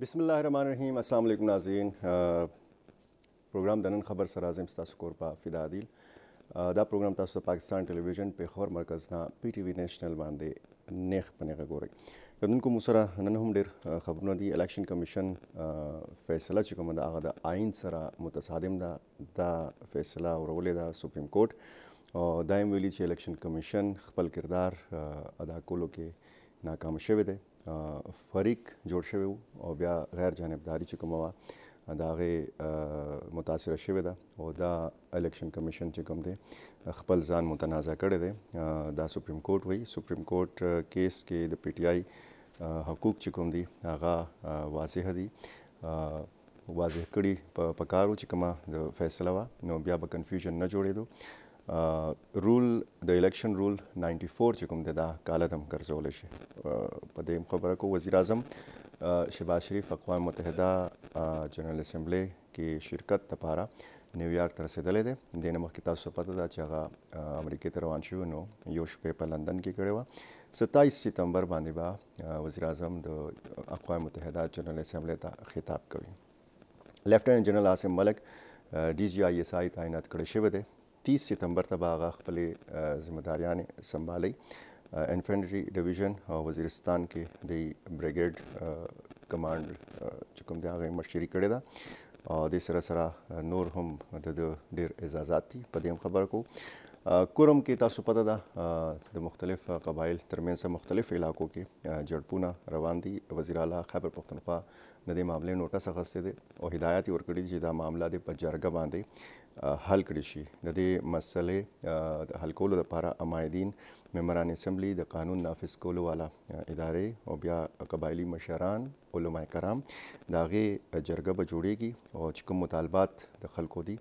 بسم الله الرحمن الرحیم السلام علیکم ناظرین پروګرام د نن خبر سره زم تاسو کور په فدا عادل دا پروګرام تاسو د پاکستان ټلویزیون پیښور مرکز نه پی ټی وی نېشنل باندې نیخ پنهغه ګوري تدونکو مو سره نن هم ډیر خبرونه دي الیکشن کمیشن فیصله چې کوم دا هغه د آئین سره متصادم ده دا فیصله ورولې ده سپریم کورټ او دایم ویلي چې الیکشن کمیشن خپل کردار ادا کولو کې ناکام شوی دی فریق جوړ شوی او بیا غیر جانبداري چې کومه دا غي متاثر شوی دا او دا الیکشن کمیشن چې کوم دی خپل ځان متنازع کړی دی دا سپریم کورټ وی سپریم کورټ کیس کې د پی ټی آی حقوق چې کوم دی هغه واضح دي واضح کړي په کارو چې کومه فیصله وا نو بیا به کنفیوژن نه جوړېدو رول د الیکشن رول 94 چې کوم دی دا کالت هم ګرځول شي په دې خبره کو وزیر اعظم شهباز شریف اقوام متحده جنرال اسمبلی کې شرکت لپاره نیویارک ته رسیدلې ده د دې مخکې تاسو پته ده چې هغه امریکای ته روان شو نو یو شپه په لندن کې کړی و 27 ستمبر باندې با وزیر اعظم د اقوام متحده جنرال اسمبلی ته خطاب کوي لیفټننټ جنرال عاصم ملک ډي جی آی ایس آی تعینات کړی شوی دی 30 سپتمبر ته به هغه خپلې ځمداریانې سمبالي انفنټری ډیویژن وزیرستان کې د بریګیډ کمانډ چې کوم دی هغه مشري کړې ده او د سره سره نور هم د ډیر اعزازات دي په دې خبر کو کورم کې تاسو پته ده د مختلف قبایل ترمنځ مختلف علاقو کې جړپونه روان دي وزیر اعلی خیبر پختونخوا د دې معاملې نوټس اخیستی دی او هدایت یې ورکړي چې دا معامله د په جرګه باندې حل کړی شي د دې مسلې د حل کولو لپاره امایدین ممبران اسمبلی د قانون نافذ کولو والا ادارې او بیا قبایلی مشران علما کرام داغه جرګه به جوړیږي او چې کوم مطالبات د خلکو دي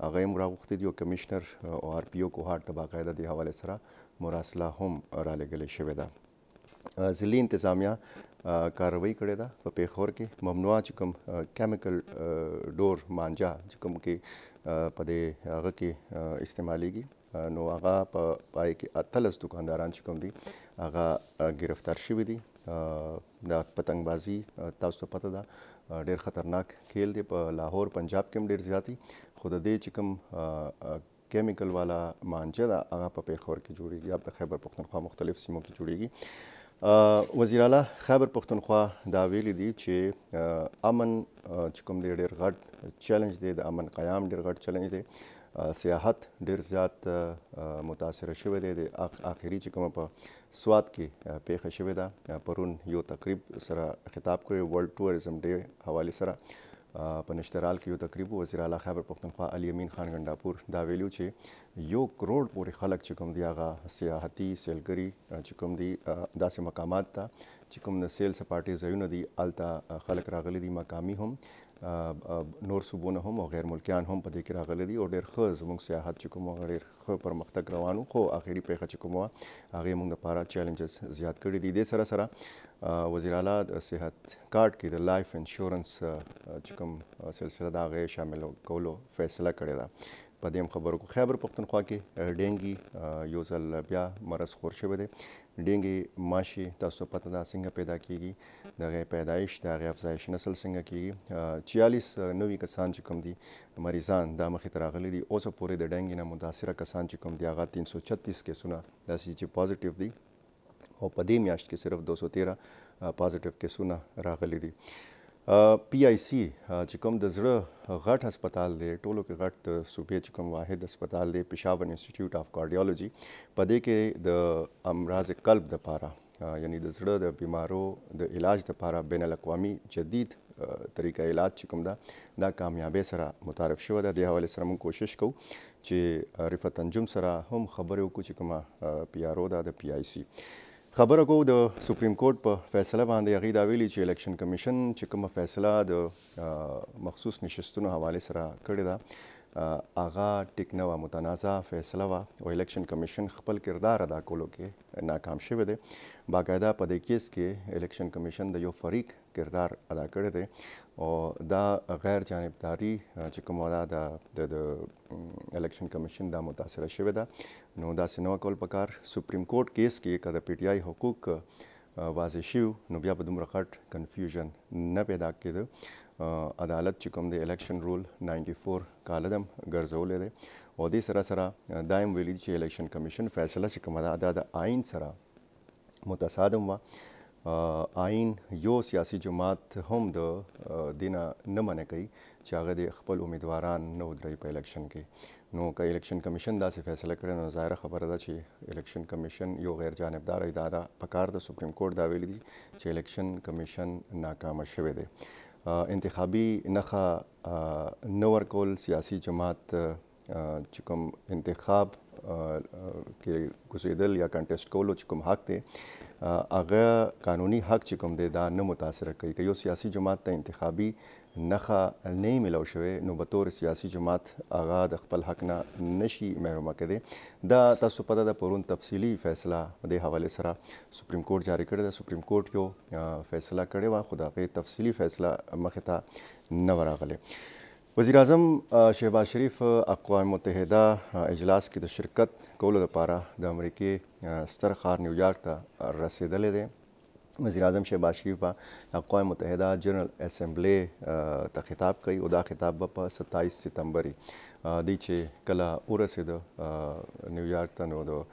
هغه هم راغوښتي دي او کمشنر او آر پی او کوهار ته باقاعده د حواله سره مراسله هم را لګل شوې ده ځلې انتظامیه کاروي کړې ده په پیښور کې ممنوع چې کوم کیمیکل ډور مانجا چې کوم کې په دې هغه کې استعمالېږي نو هغه په پای کې اتلس دکانداران چې کوم دي هغه گرفتار شوی دي دا پتنګ بازی تاسو پته ده ډیر خطرناک کھیل دی په لاهور پنجاب کې هم ډیر زیاتی خود دې چې کوم کیمیکل والا مانجه دا هغه په پیښور کې جوړیږي یا په خیبر پختونخوا مختلف سیمو کې جوړیږي وزیر اعلی خیبر پښتونخوا دا ویلي دي چې امن چې کوم دی ډېر غټ چیلنج دی د امن قیام ډېر غټ چیلنج دی سیاحت ډېر زیات متاثر شوی دی د اخیری چې کوم په سواد کې پیښه شوې ده پرون یو تقریب سره خطاب کړی ورلد ټوریزم ډے حواله سره په نشترال کې یو تقریب وزیر اعلی خیبر پښتونخوا علي امین خان ګنداپور دا ویلو چې یو کروڑ پورې خلک چې کوم دی هغه سیاحتي سیلګری چې کوم دی داسې مقامات ته چې کوم د سیل سپارټي ځایونه دي الته خلک راغلي دي مقامی هم نور صوبونه هم او غیر ملکیان هم په دې کې راغلي دي او ډېر ښه زموږ سیاحت چې کوم ډېر ښه پرمختګ روانو خو اخیری پیښه چې کوم هغه موږ لپاره چیلنجز زیات کړي دي د سره سره وزیر اعلی د صحت کارت کې د لایف انشورنس چې کوم سلسله دا غي شامل کولو فیصله کړی دی په دې خبرو کې خیبر پښتونخوا کې ډینګي یو ځل بیا مرز خور شوی دی ډینګي ماشي تاسو پته دا څنګه پیدا کیږي د غي پیدایش د غي افزایش نسل څنګه کیږي 46 نوې کسان چې کوم دي مریضان د مخې تراغلي دي اوس پورې د ډینګي نه متاثر کسان چې کوم دي هغه 336 کیسونه داسې چې پوزېټیو دي او په دې میاشت کې صرف 213 پوزېټیو کیسونه راغلي دي پی آی سی چې کوم د زړه غټ هسپتال دی ټولو کې غټ د صوبې چې کوم واحد هسپتال دی پېښور انسټیټیوټ آف کارډیالوجي په دې کې د امراض قلب د پاره یعنی د زړه د بیمارو د علاج د پاره بین الاقوامي جدید طریقه علاج چې کوم ده دا کامیابی سره متعارف شوه ده د حواله سره موږ کوشش کوو چې رفعت انجم سره هم خبرې وکړو چې کومه پی آر او ده د پی آی سی خبره کو د سپریم کورټ په فیصله باندې هغه دا ویلي چې الیکشن کمیشن چې کومه فیصله د مخصوص نشستونو حواله سره کړې ده اغا ټیکنه و متنازع فیصله و او الیکشن کمیشن خپل کردار ادا کولو کې ناکام شوی دی باقاعده په دې کیس کې الیکشن کمیشن د یو فریق کردار ادا کړی دی او دا غیر جانبداري چې کومه ده د د الیکشن کمیشن دا متاثر شوی ده نو دا سينو کول پکار سپریم کورټ کیس کې کده پی ټی آی حقوق واضح شیو نو بیا په دومره غټ کنفیوژن نه پیدا کېده عدالت چې کوم دی الیکشن رول 94 کال دم ګرځولې دی او دې سره سره دایم ویلي چې الیکشن کمیشن فیصله چې کوم ده د آئین سره متصادم و آئین یو سیاسي جماعت هم د دینه نه منې کوي چې هغه د خپل امیدواران نه ودرې په الیکشن کې نو که الیکشن کمیشن داسې فیصله کړي نو ظاهره خبره ده چې الیکشن کمیشن یو غیر جانبدار اداره په کار د سپریم کورټ دا ویلي دي چې الیکشن کمیشن ناکامه شوی دی انتخابي نخه نو ورکول سیاسي جماعت چې کوم انتخاب کې ګزیدل یا کنټیسټ کولو چې کوم حق دی هغه قانوني حق چې کوم دی دا نه متاثر کوي که یو سیاسي جماعت ته انتخابي نخه نه ملو شوی نو به تور سیاسي جماعت اغا د خپل حق نه نشي محرومه کړي دا تاسو پته ده پرون تفصيلي فیصله د حواله سره سپریم کورټ جاری کړی دا سپریم کورټ یو فیصله کړی و خو دا غي تفصيلي فیصله مخه ته نه وراغله وزیر اعظم شهباز شریف اقوام متحده اجلاس کې د شرکت کولو لپاره د امریکای ستر خار نیویارک ته رسیدلې ده وزیر اعظم شهباز شریف با اقوام متحده جنرال اسمبلی ته خطاب کوي او دا خطاب به په 27 سپتمبر دی چې کله ورسېد نیویارک ته نو د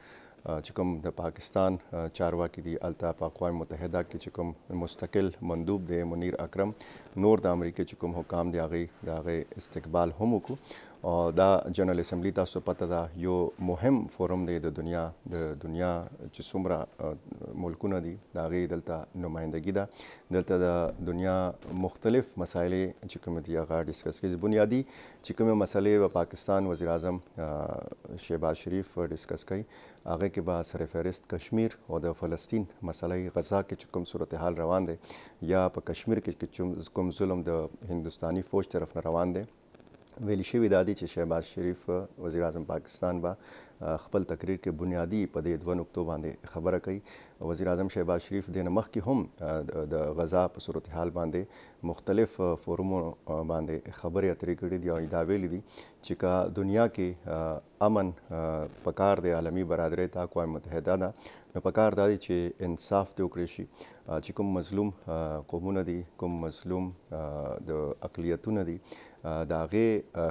چې کوم د پاکستان چارواکي دی التا په اقوام متحده کې چې کوم مستقل مندوب دی منیر اکرم نور د امریکا چې کوم حکام دی هغه د هغه استقبال هم وکړو دا جنرال اسمبلی تاسو پته ده یو مهم فورم دی د دنیا د دنیا چې څومره ملکونه دي دا غي دلته نمائندګي ده دلته د دنیا مختلف مسایل چې کوم دي هغه ډیسکس کوي بنیادی چې کوم مسلې په پاکستان وزیر اعظم شهباز شریف ډیسکس کوي هغه کې به سره فهرست کشمیر او د فلسطین مسلې غزا کې کوم صورتحال روان دي یا په کشمیر کې کوم ظلم د هندستاني فوج طرف نه روان دي ویل شوی د دې چې شهباز شریف وزیر اعظم پاکستان با خپل تقریر کې بنیادی په دې دوه نقطو باندې خبره کوي وزیر اعظم شهباز شریف د نمخ کې هم د غزا په صورتحال باندې مختلف فورمونو باندې خبرې اترې کړې دي او دا ویلي دي چې کا دنیا کې امن پکار د عالمی برادرۍ ته اقوام متحده ده نو په کار دا دی چې انصاف ته وکړي شي چې کوم مظلوم قومونه دي کوم مظلوم د اقلیتونه دي دا غي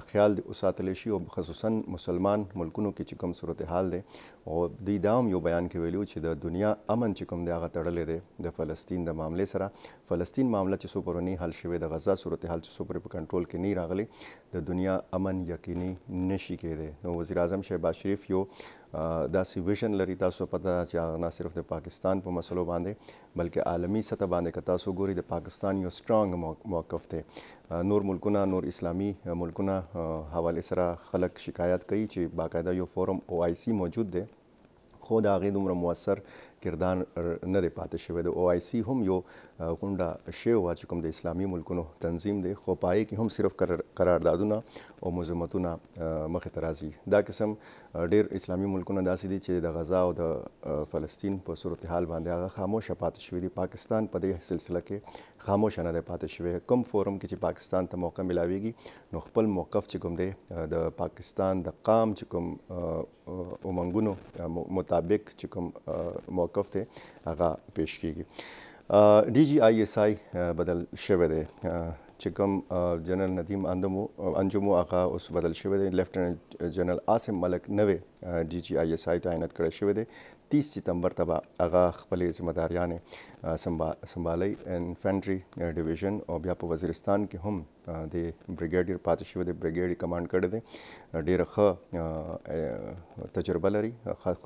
خیال اوساتل شي او خصوصا مسلمان ملکونو کې چې کوم صورتحال ده او د دام یو بیان کې ویلو چې د دنیا امن چې کوم دی هغه تړلې ده د فلسطین د معاملې سره فلسطین معاملې چې څو پرونی حل شوه د غزا صورتحال چې څو پر په کنټرول کې نه راغلي د دنیا امن یقیني نشي کېده نو وزیر اعظم شهباز شریف یو داسې ویژن لري تاسو پته چې نه صرف د پاکستان په مسلو باندې بلکې عالمی سطح باندې که تاسو ګوري د پاکستان یو سترانګ موقف دی نور ملکونه نور اسلامي ملکونه حواله سره خلک شکایت کوي چې باقاعده یو فورم او آی سی موجود دی خو دا غي دومره موثر کردار نه دی پاتې شوی د او آی سی هم یو غونډه شوې وه چې کوم د اسلامي ملکونو تنظیم دی خو پای کې هم صرف قراردادونه او مزمتونه مخې ته راځي دا قسم ډیر اسلامي ملکونه داسې دي چې د غزا او د فلسطین په صورتحال باندې هغه خاموشه پاتې شوی دی پاکستان په دې سلسله کې خاموش نه دی پاتې شوی کم فورم کې چې پاکستان ته موقع ملاويږي نو خپل موقف چې کوم دی د پاکستان د قام چې کوم اومنګونو مطابق چې کوم موقف دی هغه پیش کیږي ډي جی آی ایس آی بدل شوی دی چې کوم جنرال ندیم اندمو انجمو هغه اوس بدل شوی دی لیفټننت جنرال عاصم ملک نوې ډي جی آی اس آی تعینات کړی شوی دی 30 ستمبر تبا هغه خپل ځمداريان سمبالي انفنټري ډیویژن او بیا په وزیرستان کې هم د بریګیډیر پاتې شوی دی بریګیډ کمانډ کړی دی ډیر ښه تجربه لري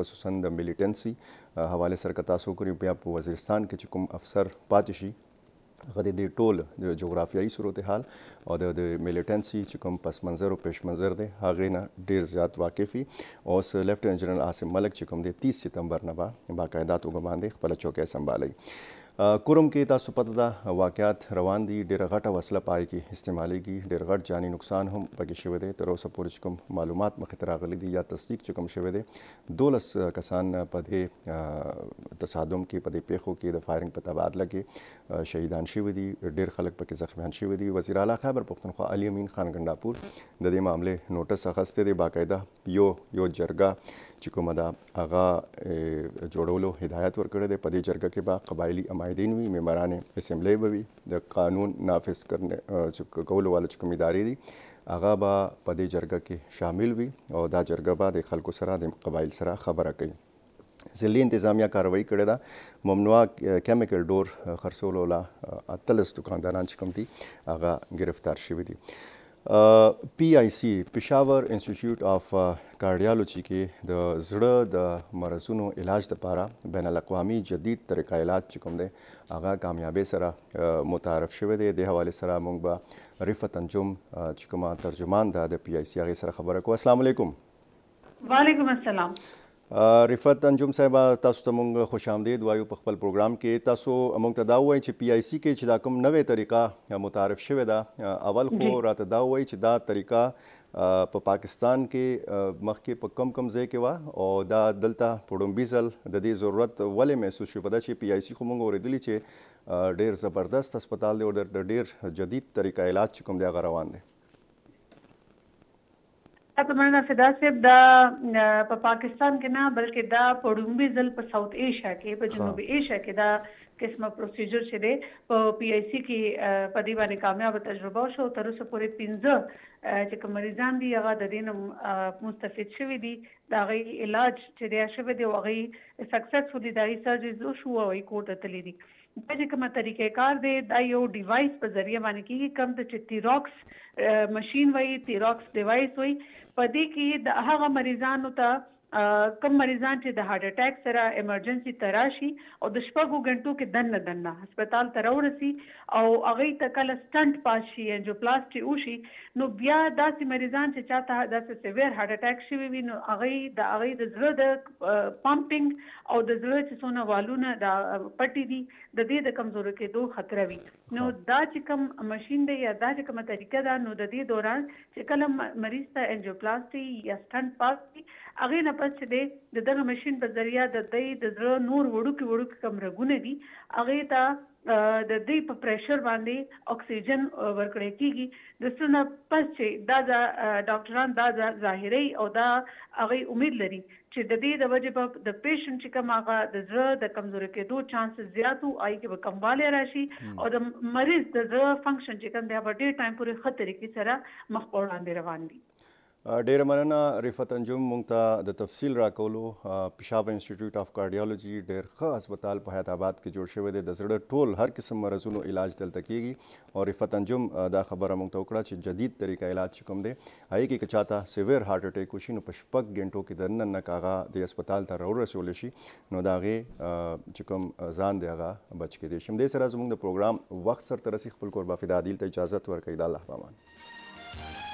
خصوصا د ملیټنسي حواله سره کتاسو کوي بیا په وزیرستان کې کوم افسر پاتې شي هغه د ټول د جغرافیایي صورتحال او د میلیټنسي چې کوم پس منظر او پیش منظر دی هغه نه ډیر زیات واقفي او س لیفټنټ جنرال عاصم ملک چې کوم دی 30 ستمبر نه با باقاعده توګه باندې خپل چوکۍ سمبالي کورم کې تاسو پته ده واقعیات روان دي ډیره غټه وسله پای کې استعمالیږي ډیر غټ جانی نقصان هم پکې شوی دی تر اوسه پورې کوم معلومات مخې ته راغلي دي یا تصدیق چې کوم شوی دی دولس کسان په دې تصادم کې په دې پیښو کې د فایرنګ په تبادله کې شهیدان شوي دي ډیر خلک پکې زخمیان شوي دي وزیر اعلی خیبر پښتونخوا علي امین خان ګنداپور د دې معاملې نوټس اخیستی دی باقاعده یو یو جرګه چې کومه دا هغه جوړولو هدایت ورکړی دی په دې جرګه کې به قبایلی عمایدین وي ممبران اسمبلی به وي د قانون نافذ کرنے چې کولو والو چې کوم ادارې دي هغه به په دې جرګه کې شامل وي او دا جرګه به د خلکو سره د قبایل سره خبره کوي ځلې انتظامیه کاروایی کړې ده ممنوع کیمیکل ډور خرڅولو لا اتلس دکانداران چې کوم دي هغه گرفتار شوي دي پی آی سی پېښور انسټیټیوټ آف کارډیالوجي کې د زړه د مرزونو علاج لپاره بین الاقوامي جدید طریقه علاج چې کوم دی هغه کامیابی سره متعارف شوی دی د حواله سره موږ به رفعت انجم چې کومه ترجمان ده د پی آی سی هغه سره خبره کوو السلام علیکم وعلیکم السلام رفعت انجم صاحب تاسو ته مونږ خوش آمدید وایو په خپل پروګرام کې تاسو مونږ ته دا وایي چې پی آی سی کې چې دا کوم نوې طریقه متعارف شوې ده اول خو راته دا وایي چې دا طریقه په پا پاکستان کې مخکې په کم کم ځای کې وه او دا دلته په ډومبي ځل د دې ضرورت ولې محسوس شو په دا چې پی آی سی خو مونږ اورېدلي چې ډېر زبردست هسپتال دی او ډېر جدید طریقه علاج چې کوم دی هغه روان دی تاسو باندې فدا صاحب دا په پاکستان کې نه بلکې دا په ډومبي ځل په ساوث ایشیا کې په جنوبي ایشیا کې دا قسمه پروسیجر چې دی په پی ای سی کې په دی باندې کامیاب تجربه شو تر اوسه پورې 15 چې کوم مریضان دي هغه د دین مستفید شوی دي دا غي علاج چې دی شوی دی او غي سکسسفل دي دا ریسرچ شو او کوټه تللی دي دا چې کومه طریقې کار دی دا یو ډیوایس په ذریعہ باندې کیږي کوم چې تیروکس ماشين وایي تیروکس ډیوایس وایي په دې کې د هغه مریضانو ته کم مریضان چې د هارت اٹیک سره ایمرجنسي تراشي او د شپږو غنټو کې دنه دنه هسپتال ته راورسي او هغه ته کله سټنټ پاشي انجوپلاسټي وشي نو بیا داسې مریضان چې چاته داسې سیویر هارت اٹیک شوی وي نو هغه د هغه د زړه د پمپینګ او د زړه چې څونه والونه د پټي دي د دې د کمزوري کې دوه خطر وي نو دا چې کوم ماشين دی یا دا چې کومه طریقه ده نو د دې دوران چې کله مریض ته انجوپلاسټي یا سټنټ پاشي هغه نه بس چې دی دغه ماشين په ذریعہ د دې د زړه نور وړوکی وړوکی کمرګونه دي هغه ته د دې په پریشر باندې اکسیجن ورکړې کیږي د څنګه پس چې دا ډاکټران دا ظاهري او دا هغه امید لري چې د دې د وجه په د پیشنټ چې کوم هغه د زړه د کمزوري کېدو چانس زیات وو آی کې کمواله راشي او د مریض د زړه فنکشن چې کوم د هغه ډېر ټایم پورې خطرې کې سره مخ په وړاندې روان دي ډیره مننه رفعت انجم مونږ ته د تفصیل راکولو پېښور انسټیټیوټ اف کارډیالوجي ډیر ښه هسپتال په حیات آباد کې جوړ شوی دی د زړه ټول هر قسم مرزونو علاج دلته کیږي او رفعت انجم دا خبره مونږ ته وکړه چې جدید طریقه علاج کوم دی هغه کې که چاته سیویر هارت اٹیک وشي نو په شپږ ګنټو کې د نن نه کاغه د هسپتال ته راورسول شي نو دا هغه چې کوم ځان دی هغه بچ کېدی شي همدې سره زموږ د پروګرام وخت سره ترسي خپل کور بافي د عادل ته اجازه ورکړي د الله پامان